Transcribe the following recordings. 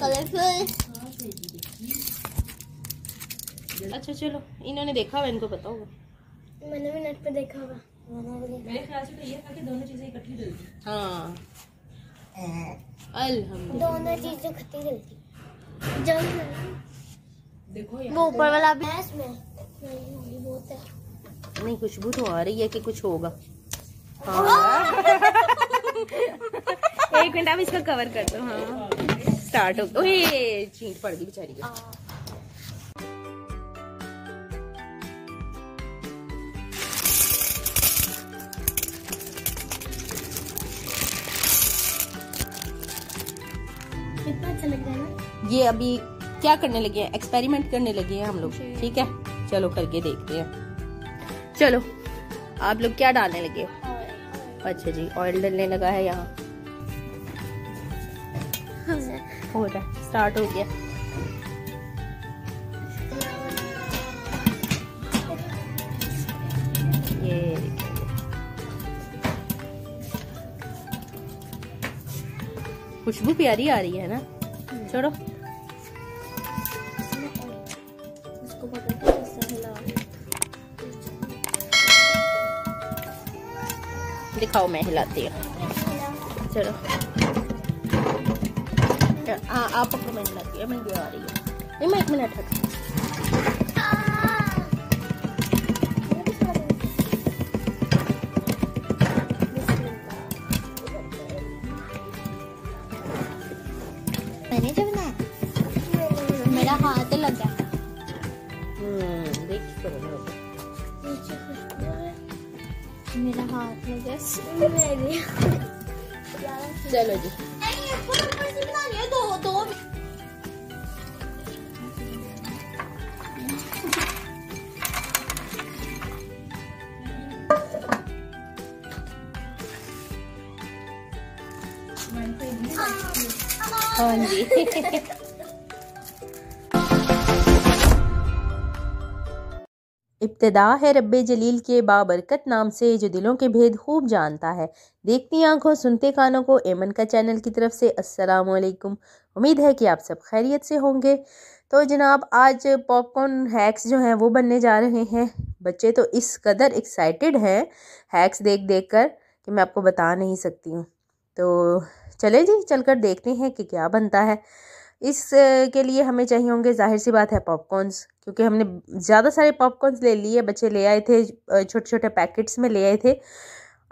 Colourful अच्छा चलो इन्होंने देखा हुआ इनको पता होगा मैंने भी नेट पे देखा हुआ मेरे ख्याल से तो ये था कि दोनों चीजें इकट्ठी हाँ अल्हम्दुलिल्लाह दोनों चीजें इकट्ठी डलती जल वो ऊपर वाला भी नहीं खुशबू तो आ रही है कि कुछ होगा हाँ, हाँ। एक मिनट अब इसका कवर कर दो हाँ स्टार्ट हो हाँ। ओए छींट पड़ गई बेचारी का अच्छा ये अभी क्या करने लगे हैं एक्सपेरिमेंट करने लगे हैं हम लोग ठीक है चलो करके देखते हैं चलो आप लोग क्या डालने लगे हो हाँ, हाँ। अच्छा जी ऑयल डालने लगा है यहाँ हो रहा है स्टार्ट हो गया ये खुशबू प्यारी आ रही है ना चलो दिखाओ मैं हिलाती हूँ चलो मिनट हाँ आप अपने मिनट लग गया मैं आ रही है मैं एक मिनट मैंने जब ना मेरा हाथ लग गया हम्म, तो मेरा हाथ चलो जी Ang ah, dumi. Only. इब्तदा है रब जलील के बाबरकत नाम से जो दिलों के भेद खूब जानता है देखती आंखों सुनते कानों को एमन का चैनल की तरफ से वालेकुम उम्मीद है कि आप सब खैरियत से होंगे तो जनाब आज पॉपकॉर्न हैक्स जो हैं वो बनने जा रहे हैं बच्चे तो इस कदर एक्साइटेड हैं हैक्स देख देख कर कि मैं आपको बता नहीं सकती हूँ तो चले जी चल कर देखते हैं कि क्या बनता है इस के लिए हमें चाहिए होंगे जाहिर सी बात है पॉपकॉर्नस क्योंकि हमने ज़्यादा सारे पॉपकॉर्न ले लिए बच्चे ले आए थे छोटे छोटे पैकेट्स में ले आए थे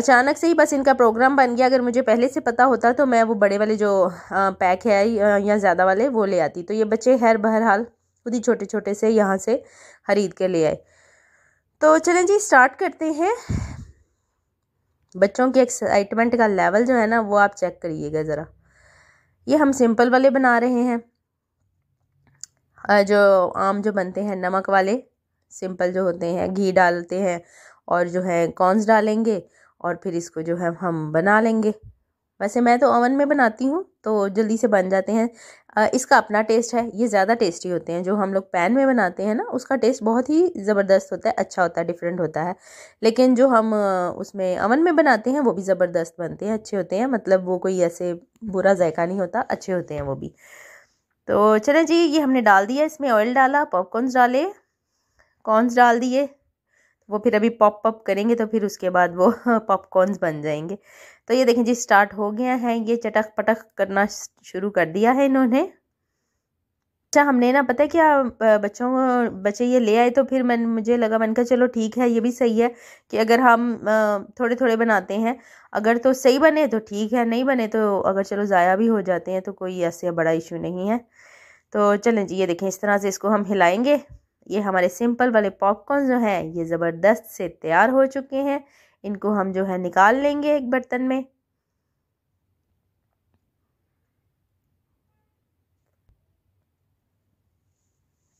अचानक से ही बस इनका प्रोग्राम बन गया अगर मुझे पहले से पता होता तो मैं वो बड़े वाले जो पैक है या ज़्यादा वाले वो ले आती तो ये बच्चे हर बहरहाल खुद ही छोटे छोटे से यहाँ से खरीद के ले आए तो चलें जी स्टार्ट करते हैं बच्चों के एक्साइटमेंट का लेवल जो है ना वो आप चेक करिएगा ज़रा ये हम सिंपल वाले बना रहे हैं जो आम जो बनते हैं नमक वाले सिंपल जो होते हैं घी डालते हैं और जो है कॉर्नस डालेंगे और फिर इसको जो है हम बना लेंगे वैसे मैं तो ओवन में बनाती हूँ तो जल्दी से बन जाते हैं इसका अपना टेस्ट है ये ज़्यादा टेस्टी होते हैं जो हम लोग पैन में बनाते हैं ना उसका टेस्ट बहुत ही ज़बरदस्त होता है अच्छा होता है डिफरेंट होता है लेकिन जो हम उसमें अवन में बनाते हैं वो भी ज़बरदस्त बनते हैं अच्छे होते हैं मतलब वो कोई ऐसे बुरा जायका नहीं होता अच्छे होते हैं वो भी तो चलें जी ये हमने डाल दिया इसमें ऑयल डाला पॉपकॉर्नस डाले कॉर्नस डाल दिए वो फिर अभी पॉप पॉप करेंगे तो फिर उसके बाद वो पॉपकॉर्नस बन जाएंगे तो ये देखें जी स्टार्ट हो गया है ये चटक पटक करना शुरू कर दिया है इन्होंने अच्छा हमने ना पता है क्या बच्चों बच्चे ये ले आए तो फिर मैं मुझे लगा मैंने कहा चलो ठीक है ये भी सही है कि अगर हम थोड़े थोड़े बनाते हैं अगर तो सही बने तो ठीक है नहीं बने तो अगर चलो ज़ाया भी हो जाते हैं तो कोई ऐसे बड़ा इशू नहीं है तो चलें जी ये देखें इस तरह से इसको हम हिलाएंगे ये हमारे सिंपल वाले पॉपकॉर्न जो हैं ये ज़बरदस्त से तैयार हो चुके हैं इनको हम जो है निकाल लेंगे एक बर्तन में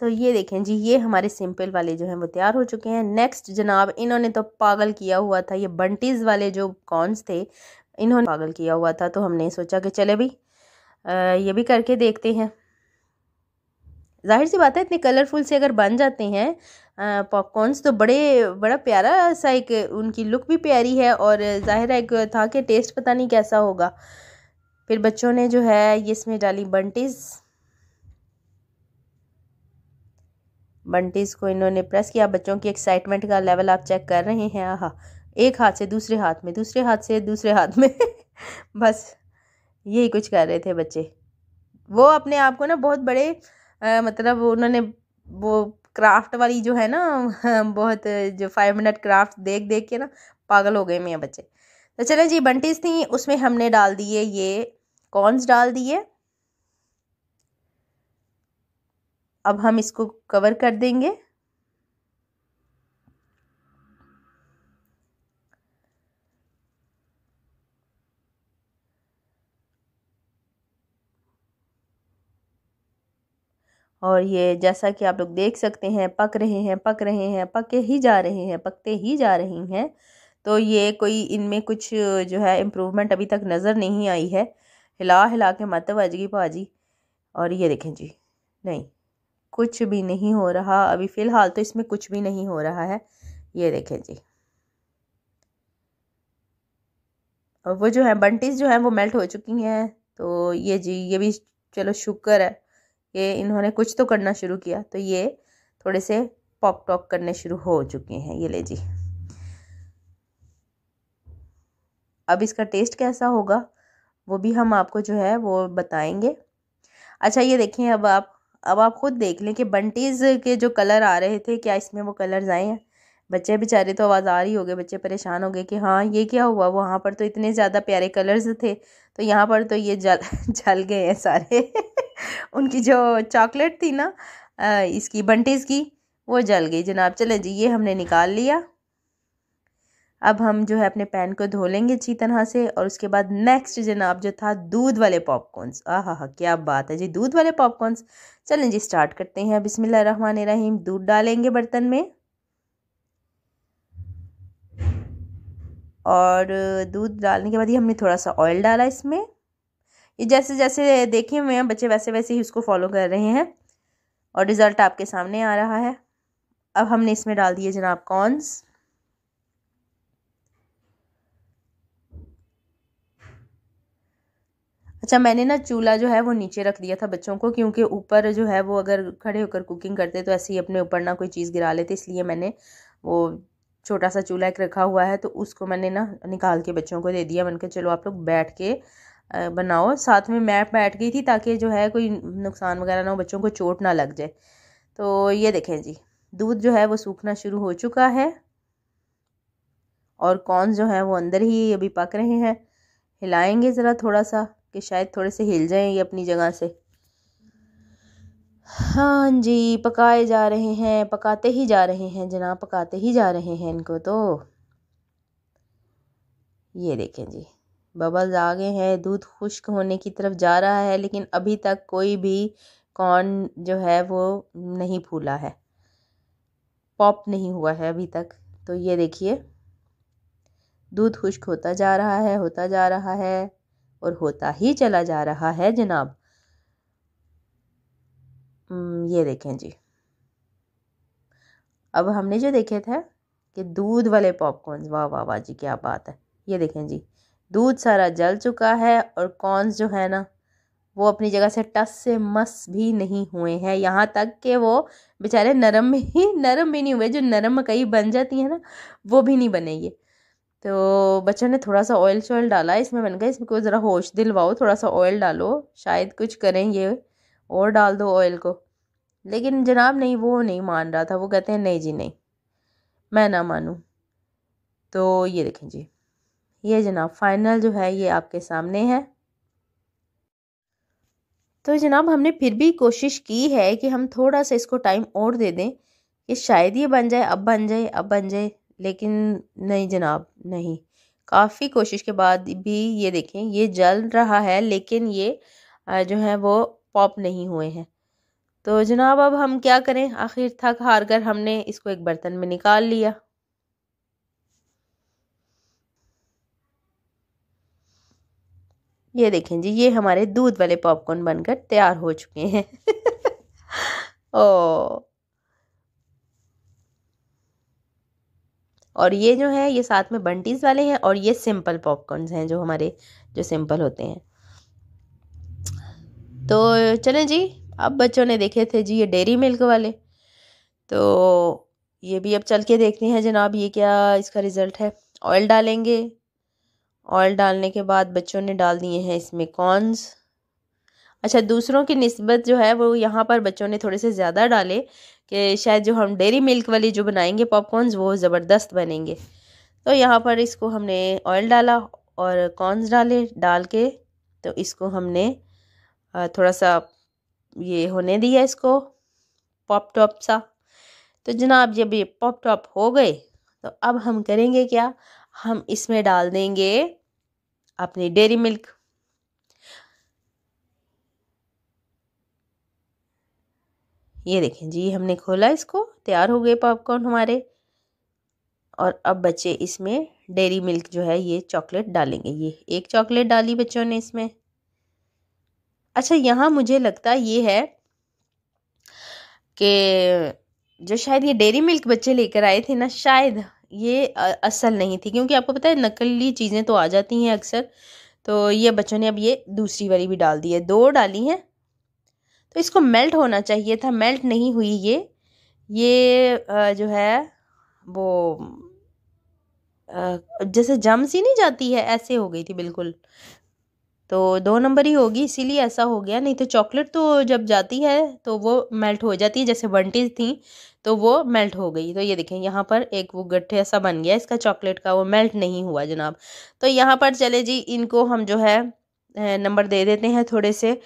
तो ये देखें जी ये हमारे सिंपल वाले जो हैं वो तैयार हो चुके हैं नेक्स्ट जनाब इन्होंने तो पागल किया हुआ था ये बंटीज़ वाले जो कॉन्स थे इन्होंने पागल किया हुआ था तो हमने सोचा कि चले भाई ये भी करके देखते हैं जाहिर सी बात है इतने कलरफुल से अगर बन जाते हैं पॉपकॉर्नस तो बड़े बड़ा प्यारा सा एक उनकी लुक भी प्यारी है और जाहिर एक था कि टेस्ट पता नहीं कैसा होगा फिर बच्चों ने जो है इसमें डाली बंटीज़ बंटीज़ को इन्होंने प्रेस किया बच्चों की एक्साइटमेंट का लेवल आप चेक कर रहे हैं आहा एक हाथ से दूसरे हाथ में दूसरे हाथ से दूसरे हाथ में बस यही कुछ कर रहे थे बच्चे वो अपने आप को ना बहुत बड़े आ, मतलब उन्होंने वो क्राफ्ट वाली जो है ना बहुत जो फाइव मिनट क्राफ्ट देख देख के ना पागल हो गए मेरे बच्चे तो चले जी बंटीज थी उसमें हमने डाल दिए ये कॉर्नस डाल दिए अब हम इसको कवर कर देंगे और ये जैसा कि आप लोग देख सकते हैं पक रहे हैं पक रहे हैं पके ही जा रहे हैं पकते ही जा रही हैं तो ये कोई इनमें कुछ जो है इम्प्रूवमेंट अभी तक नज़र नहीं आई है हिला हिला के मत भाजगी भाजी और ये देखें जी नहीं कुछ भी नहीं हो रहा अभी फ़िलहाल तो इसमें कुछ भी नहीं हो रहा है ये देखें जी और वो जो है बंटीज जो हैं वो मेल्ट हो चुकी हैं तो ये जी ये भी चलो शुक्र है कि इन्होंने कुछ तो करना शुरू किया तो ये थोड़े से पॉप टॉक करने शुरू हो चुके हैं ये ले जी अब इसका टेस्ट कैसा होगा वो भी हम आपको जो है वो बताएंगे अच्छा ये देखें अब आप अब आप ख़ुद देख लें कि बंटीज़ के जो कलर आ रहे थे क्या इसमें वो कलर्स आए हैं बच्चे बेचारे तो आवाज़ आ रही हो गए बच्चे परेशान हो गए कि हाँ ये क्या हुआ वहाँ पर तो इतने ज़्यादा प्यारे कलर्स थे तो यहाँ पर तो ये जल जल गए हैं सारे उनकी जो चॉकलेट थी ना इसकी बंटीज़ की वो जल गई जनाब चले जी ये हमने निकाल लिया अब हम जो है अपने पैन को धो लेंगे अच्छी तरह से और उसके बाद नेक्स्ट जनाब जो था दूध वाले पॉपकॉर्नस आह हाँ क्या बात है जी दूध वाले पॉपकॉर्नस चलें जी स्टार्ट करते हैं बिसमिल्ल रन रहीम दूध डालेंगे बर्तन में और दूध डालने के बाद ही हमने थोड़ा सा ऑयल डाला इसमें ये जैसे जैसे देखे हुए हैं बच्चे वैसे वैसे ही उसको फॉलो कर रहे हैं और रिज़ल्ट आपके सामने आ रहा है अब हमने इसमें डाल दिए जनाब कॉर्नस अच्छा मैंने ना चूल्हा जो है वो नीचे रख दिया था बच्चों को क्योंकि ऊपर जो है वो अगर खड़े होकर कुकिंग करते तो ऐसे ही अपने ऊपर ना कोई चीज़ गिरा लेते इसलिए मैंने वो छोटा सा चूल्हा एक रखा हुआ है तो उसको मैंने ना निकाल के बच्चों को दे दिया मैंने कहा चलो आप लोग बैठ के बनाओ साथ में मैं बैठ गई थी ताकि जो है कोई नुकसान वगैरह ना हो बच्चों को चोट ना लग जाए तो ये देखें जी दूध जो है वो सूखना शुरू हो चुका है और कॉर्न जो है वो अंदर ही अभी पक रहे हैं हिलाएंगे ज़रा थोड़ा सा कि शायद थोड़े से हिल जाएं ये अपनी जगह से हाँ जी पकाए जा रहे हैं पकाते ही जा रहे हैं जनाब पकाते ही जा रहे हैं इनको तो ये देखें जी बबल्स आ गए हैं दूध खुश्क होने की तरफ जा रहा है लेकिन अभी तक कोई भी कॉर्न जो है वो नहीं फूला है पॉप नहीं हुआ है अभी तक तो ये देखिए दूध खुश्क होता जा रहा है होता जा रहा है और होता ही चला जा रहा है जनाब ये देखें जी अब हमने जो देखे थे कि दूध वाले पॉपकॉर्न वाह वाह वाह जी क्या बात है ये देखें जी दूध सारा जल चुका है और कॉर्न्स जो है ना वो अपनी जगह से टस से मस भी नहीं हुए हैं यहाँ तक कि वो बेचारे नरम ही नरम भी नहीं हुए जो नरम मकई बन जाती है ना वो भी नहीं बनेगी तो बच्चों ने थोड़ा सा ऑयल शॉयल डाला इसमें मैंने कहा इसमें कोई ज़रा होश दिलवाओ थोड़ा सा ऑयल डालो शायद कुछ करें ये और डाल दो ऑयल को लेकिन जनाब नहीं वो नहीं मान रहा था वो कहते हैं नहीं जी नहीं मैं ना मानूँ तो ये देखें जी ये जनाब फाइनल जो है ये आपके सामने है तो जनाब हमने फिर भी कोशिश की है कि हम थोड़ा सा इसको टाइम और दे दें कि शायद ये बन जाए अब बन जाए अब बन जाए लेकिन नहीं जनाब नहीं काफ़ी कोशिश के बाद भी ये देखें ये जल रहा है लेकिन ये जो है वो पॉप नहीं हुए हैं तो जनाब अब हम क्या करें आखिर थक हार कर हमने इसको एक बर्तन में निकाल लिया ये देखें जी ये हमारे दूध वाले पॉपकॉर्न बनकर तैयार हो चुके हैं ओ और ये जो है ये साथ में बंटीज वाले हैं और ये सिंपल पॉपकॉर्नस हैं जो हमारे जो सिंपल होते हैं तो चलें जी अब बच्चों ने देखे थे जी ये डेरी मिल्क वाले तो ये भी अब चल के देखते हैं जनाब ये क्या इसका रिज़ल्ट है ऑयल डालेंगे ऑयल डालने के बाद बच्चों ने डाल दिए हैं इसमें कॉर्नस अच्छा दूसरों की नस्बत जो है वो यहाँ पर बच्चों ने थोड़े से ज़्यादा डाले कि शायद जो हम डेरी मिल्क वाली जो बनाएंगे पॉपकॉर्नस वो ज़बरदस्त बनेंगे तो यहाँ पर इसको हमने ऑयल डाला और कॉर्नस डाले डाल के तो इसको हमने थोड़ा सा ये होने दिया इसको पॉप टॉप सा तो जनाब जब ये पॉप टॉप हो गए तो अब हम करेंगे क्या हम इसमें डाल देंगे अपनी डेरी मिल्क ये देखें जी हमने खोला इसको तैयार हो गए पॉपकॉर्न हमारे और अब बच्चे इसमें डेरी मिल्क जो है ये चॉकलेट डालेंगे ये एक चॉकलेट डाली बच्चों ने इसमें अच्छा यहाँ मुझे लगता ये है कि जो शायद ये डेरी मिल्क बच्चे लेकर आए थे ना शायद ये असल नहीं थी क्योंकि आपको पता है नकली चीज़ें तो आ जाती हैं अक्सर तो ये बच्चों ने अब ये दूसरी वाली भी डाल दी है दो डाली हैं तो इसको मेल्ट होना चाहिए था मेल्ट नहीं हुई ये ये जो है वो जैसे जम सी नहीं जाती है ऐसे हो गई थी बिल्कुल तो दो नंबर ही होगी इसीलिए ऐसा हो गया नहीं तो चॉकलेट तो जब जाती है तो वो मेल्ट हो जाती है जैसे बंटीज थी तो वो मेल्ट हो गई तो ये देखें यहाँ पर एक वो गट्ठे ऐसा बन गया इसका चॉकलेट का वो मेल्ट नहीं हुआ जनाब तो यहाँ पर चले जी इनको हम जो है नंबर दे देते हैं थोड़े से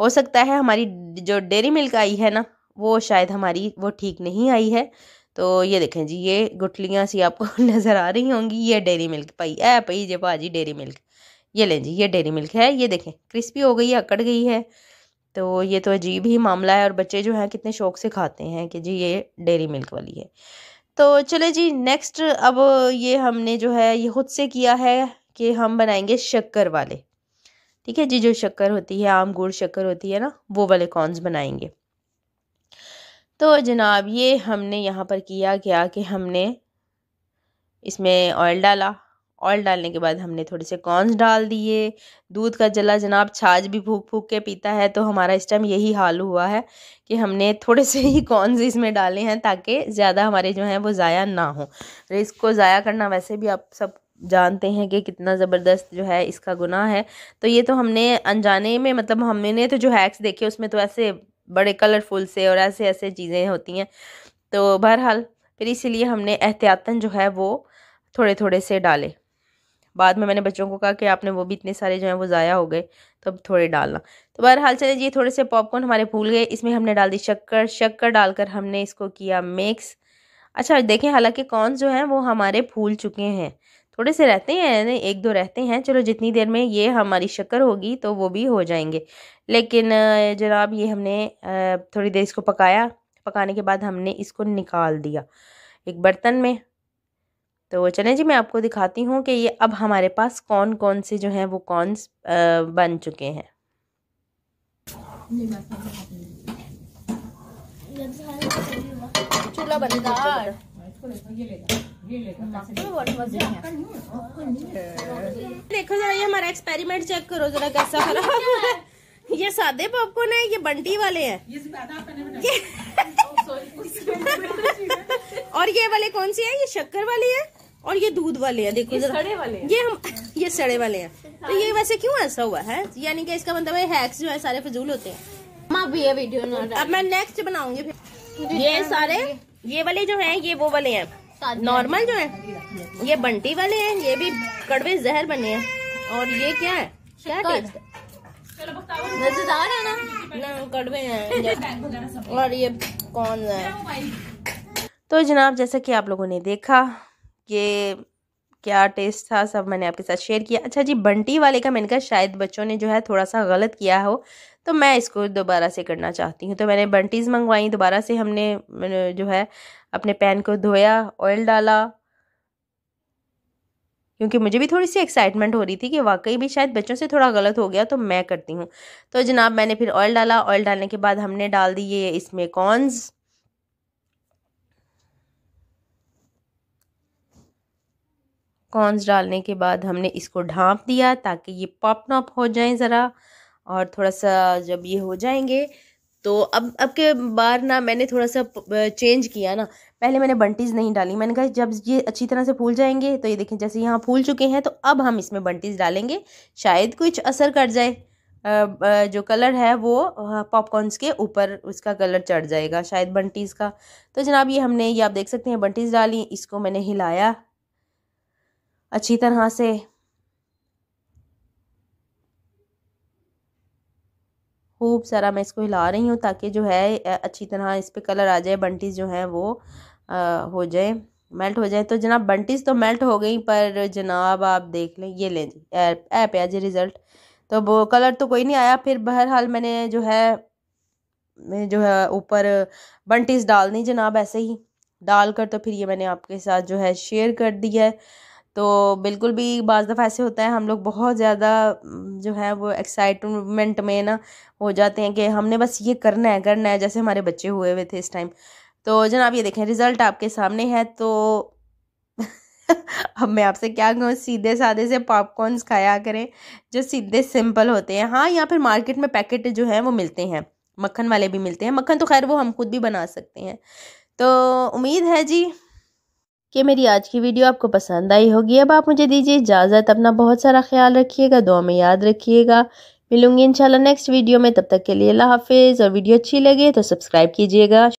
हो सकता है हमारी जो डेरी मिल्क आई है ना वो शायद हमारी वो ठीक नहीं आई है तो ये देखें जी ये गुटलियाँ सी आपको नज़र आ रही होंगी ये डेरी मिल्क पाई ए पाई जे भाजी डेरी मिल्क ये लें जी ये डेरी मिल्क है ये देखें क्रिस्पी हो गई है अकड़ गई है तो ये तो अजीब ही मामला है और बच्चे जो हैं कितने शौक से खाते हैं कि जी ये डेरी मिल्क वाली है तो चले जी नेक्स्ट अब ये हमने जो है ये खुद से किया है कि हम बनाएंगे शक्कर वाले ठीक है जी जो शक्कर होती है आम गुड़ शक्कर होती है ना वो वाले कॉर्नस बनाएंगे तो जनाब ये हमने यहाँ पर किया क्या कि हमने इसमें ऑयल डाला ऑयल डालने के बाद हमने थोड़े से कॉर्नस डाल दिए दूध का जला जनाब छाछ भी फूक फूक के पीता है तो हमारा इस टाइम यही हाल हुआ है कि हमने थोड़े से ही कॉर्नस इसमें डाले हैं ताकि ज़्यादा हमारे जो हैं वो ज़ाया ना हो को ज़ाया करना वैसे भी आप सब जानते हैं कि कितना ज़बरदस्त जो है इसका गुनाह है तो ये तो हमने अनजाने में मतलब हमने तो जो हैक्स देखे उसमें तो ऐसे बड़े कलरफुल से और ऐसे ऐसे चीज़ें होती हैं तो बहरहाल फिर इसीलिए हमने एहतियातन जो है वो थोड़े थोड़े से डाले बाद में मैंने बच्चों को कहा कि आपने वो भी इतने सारे जो हैं वो ज़ाया हो गए तो अब थोड़े डालना तो बहरहाल चले जी थोड़े से पॉपकॉर्न हमारे भूल गए इसमें हमने डाल दी शक्कर शक्कर डालकर हमने इसको किया मिक्स अच्छा देखें हालांकि कॉर्न जो हैं वो हमारे फूल चुके हैं थोड़े से रहते हैं एक दो रहते हैं चलो जितनी देर में ये हमारी शक्कर होगी तो वो भी हो जाएंगे लेकिन जनाब ये हमने थोड़ी देर इसको पकाया पकाने के बाद हमने इसको निकाल दिया एक बर्तन में तो चलें जी मैं आपको दिखाती हूँ कि ये अब हमारे पास कौन कौन से जो हैं वो कौन बन चुके हैं चूल्हा बनेगा देखो जरा ये हमारा एक्सपेरिमेंट चेक करो जरा कैसा खराब है ये सादे पॉपकॉर्न है ये बंटी वाले हैं oh, और ये वाले कौन सी है ये शक्कर वाले है और ये दूध वाले हैं देखो जरा सड़े वाले ये हम ये सड़े वाले हैं तो ये वैसे क्यों ऐसा हुआ है यानी कि इसका मतलब हैक्स जो है सारे फजूल होते हैं अब ये वीडियो अब मैं नेक्स्ट बनाऊंगी ये सारे ये वाले जो हैं ये वो वाले हैं नॉर्मल जो है ये बंटी वाले हैं ये भी कड़वे जहर बने हैं और ये क्या है क्या टेस्ट मजेदार है ना ना कड़वे हैं और ये कौन है तो जनाब जैसा कि आप लोगों ने देखा ये क्या टेस्ट था सब मैंने आपके साथ शेयर किया अच्छा जी बंटी वाले का मैंने कहा शायद बच्चों ने जो है थोड़ा सा गलत किया हो तो मैं इसको दोबारा से करना चाहती हूँ तो मैंने बंटीज़ मंगवाई दोबारा से हमने जो है अपने पैन को धोया ऑयल डाला क्योंकि मुझे भी थोड़ी सी एक्साइटमेंट हो रही थी कि वाकई भी शायद बच्चों से थोड़ा गलत हो गया तो मैं करती हूँ तो जनाब मैंने फिर ऑयल डाला ऑयल डालने के बाद हमने डाल दी ये इसमें कॉर्नस कॉर्नस डालने के बाद हमने इसको ढांप दिया ताकि ये पॉप नॉप हो जाए ज़रा और थोड़ा सा जब ये हो जाएंगे तो अब अब के बार ना मैंने थोड़ा सा चेंज किया ना पहले मैंने बंटीज़ नहीं डाली मैंने कहा जब ये अच्छी तरह से फूल जाएंगे तो ये देखें जैसे यहाँ फूल चुके हैं तो अब हम इसमें बंटीज़ डालेंगे शायद कुछ असर कर जाए जो कलर है वो पॉपकॉर्नस के ऊपर उसका कलर चढ़ जाएगा शायद बंटीज़ का तो जनाब ये हमने ये आप देख सकते हैं बंटीज़ डाली इसको मैंने हिलाया अच्छी तरह से खूब सारा मैं इसको हिला रही हूँ ताकि जो है अच्छी तरह इस पर कलर आ जाए बंटिस जो हैं वो आ, हो जाए मेल्ट हो जाए तो जनाब बंटिस तो मेल्ट हो गई पर जनाब आप देख लें ये लें जी ऐप है जी रिज़ल्ट तो वो कलर तो कोई नहीं आया फिर बहरहाल मैंने जो है जो है ऊपर बंटिस डाल दी जनाब ऐसे ही डाल कर तो फिर ये मैंने आपके साथ जो है शेयर कर दिया है तो बिल्कुल भी बाज़ दफ़ा ऐसे होता है हम लोग बहुत ज़्यादा जो है वो एक्साइटमेंट में ना हो जाते हैं कि हमने बस ये करना है करना है जैसे हमारे बच्चे हुए हुए थे इस टाइम तो जनाब ये देखें रिज़ल्ट आपके सामने है तो अब मैं आपसे क्या कहूँ सीधे साधे से पॉपकॉर्नस खाया करें जो सीधे सिंपल होते हैं हाँ या फिर मार्केट में पैकेट जो हैं वो मिलते हैं मक्खन वाले भी मिलते हैं मक्खन तो खैर वो हम खुद भी बना सकते हैं तो उम्मीद है जी कि मेरी आज की वीडियो आपको पसंद आई होगी अब आप मुझे दीजिए इजाज़त अपना बहुत सारा ख्याल रखिएगा दुआ में याद रखिएगा मिलूंगी इंशाल्लाह नेक्स्ट वीडियो में तब तक के लिए अल्लाह हाफिज़ और वीडियो अच्छी लगे तो सब्सक्राइब कीजिएगा